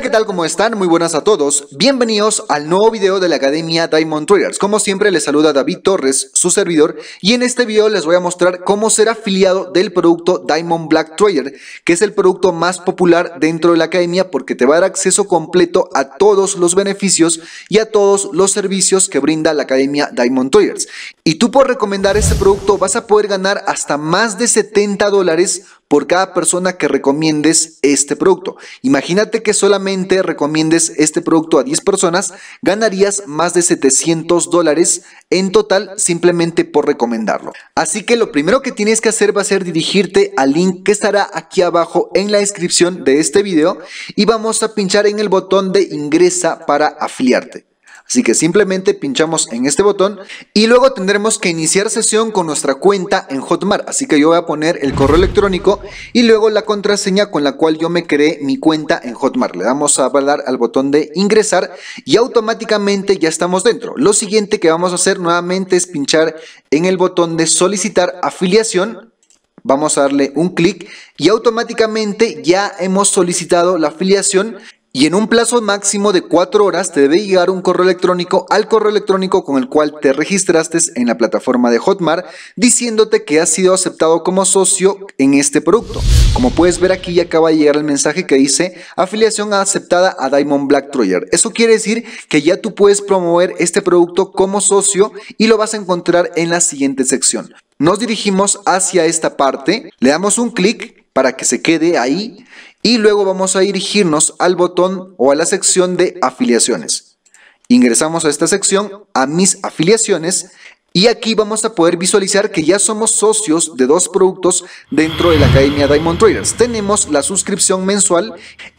¿qué tal? ¿Cómo están? Muy buenas a todos. Bienvenidos al nuevo video de la Academia Diamond Traders. Como siempre, les saluda David Torres, su servidor, y en este video les voy a mostrar cómo ser afiliado del producto Diamond Black Trader, que es el producto más popular dentro de la Academia porque te va a dar acceso completo a todos los beneficios y a todos los servicios que brinda la Academia Diamond Traders. Y tú por recomendar este producto vas a poder ganar hasta más de 70 dólares por cada persona que recomiendes este producto. Imagínate que solamente recomiendes este producto a 10 personas, ganarías más de 700 dólares en total simplemente por recomendarlo. Así que lo primero que tienes que hacer va a ser dirigirte al link que estará aquí abajo en la descripción de este video y vamos a pinchar en el botón de ingresa para afiliarte. Así que simplemente pinchamos en este botón y luego tendremos que iniciar sesión con nuestra cuenta en Hotmart. Así que yo voy a poner el correo electrónico y luego la contraseña con la cual yo me creé mi cuenta en Hotmart. Le damos a dar al botón de ingresar y automáticamente ya estamos dentro. Lo siguiente que vamos a hacer nuevamente es pinchar en el botón de solicitar afiliación vamos a darle un clic y automáticamente ya hemos solicitado la afiliación y en un plazo máximo de 4 horas te debe llegar un correo electrónico al correo electrónico con el cual te registraste en la plataforma de Hotmart diciéndote que has sido aceptado como socio en este producto. Como puedes ver aquí ya acaba de llegar el mensaje que dice afiliación aceptada a Diamond Black Troyer. Eso quiere decir que ya tú puedes promover este producto como socio y lo vas a encontrar en la siguiente sección. Nos dirigimos hacia esta parte, le damos un clic para que se quede ahí y luego vamos a dirigirnos al botón o a la sección de afiliaciones. Ingresamos a esta sección, a mis afiliaciones, y aquí vamos a poder visualizar que ya somos socios de dos productos dentro de la Academia Diamond Traders. Tenemos la suscripción mensual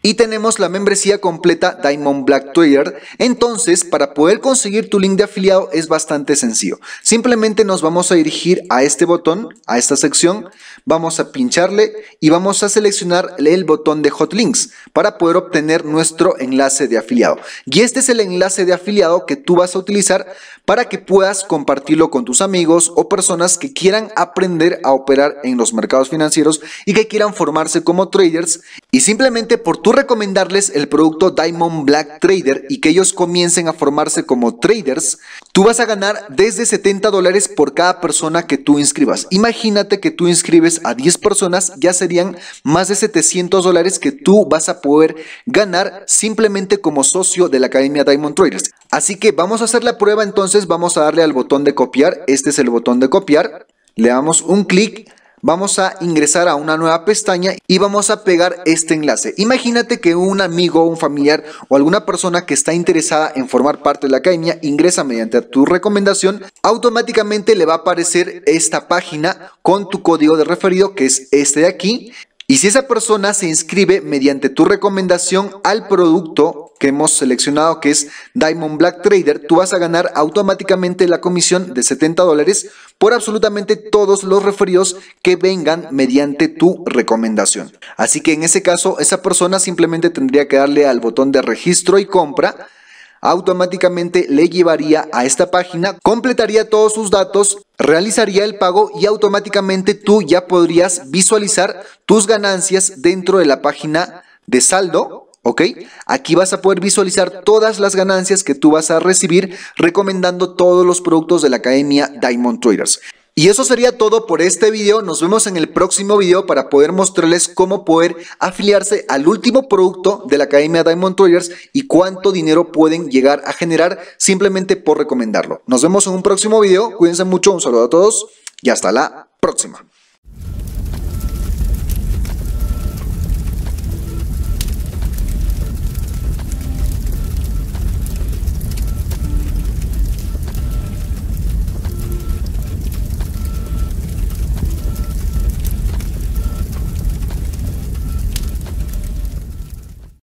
y tenemos la membresía completa Diamond Black Trader Entonces, para poder conseguir tu link de afiliado es bastante sencillo. Simplemente nos vamos a dirigir a este botón, a esta sección, vamos a pincharle y vamos a seleccionar el botón de hotlinks para poder obtener nuestro enlace de afiliado. Y este es el enlace de afiliado que tú vas a utilizar para que puedas compartirlo con tus amigos o personas que quieran aprender a operar en los mercados financieros y que quieran formarse como traders y simplemente por tu recomendarles el producto Diamond Black Trader y que ellos comiencen a formarse como traders, tú vas a ganar desde 70 dólares por cada persona que tú inscribas. Imagínate que tú inscribes a 10 personas, ya serían más de 700 dólares que tú vas a poder ganar simplemente como socio de la Academia Diamond Traders. Así que vamos a hacer la prueba entonces, vamos a darle al botón de copiar, este es el botón de copiar, le damos un clic Vamos a ingresar a una nueva pestaña y vamos a pegar este enlace. Imagínate que un amigo, un familiar o alguna persona que está interesada en formar parte de la academia ingresa mediante tu recomendación, automáticamente le va a aparecer esta página con tu código de referido que es este de aquí. Y si esa persona se inscribe mediante tu recomendación al producto que hemos seleccionado, que es Diamond Black Trader, tú vas a ganar automáticamente la comisión de 70 dólares por absolutamente todos los referidos que vengan mediante tu recomendación. Así que en ese caso, esa persona simplemente tendría que darle al botón de registro y compra automáticamente le llevaría a esta página, completaría todos sus datos, realizaría el pago y automáticamente tú ya podrías visualizar tus ganancias dentro de la página de saldo ¿Ok? Aquí vas a poder visualizar todas las ganancias que tú vas a recibir recomendando todos los productos de la academia Diamond Traders. Y eso sería todo por este video. Nos vemos en el próximo video para poder mostrarles cómo poder afiliarse al último producto de la Academia Diamond Traders y cuánto dinero pueden llegar a generar simplemente por recomendarlo. Nos vemos en un próximo video. Cuídense mucho. Un saludo a todos y hasta la próxima.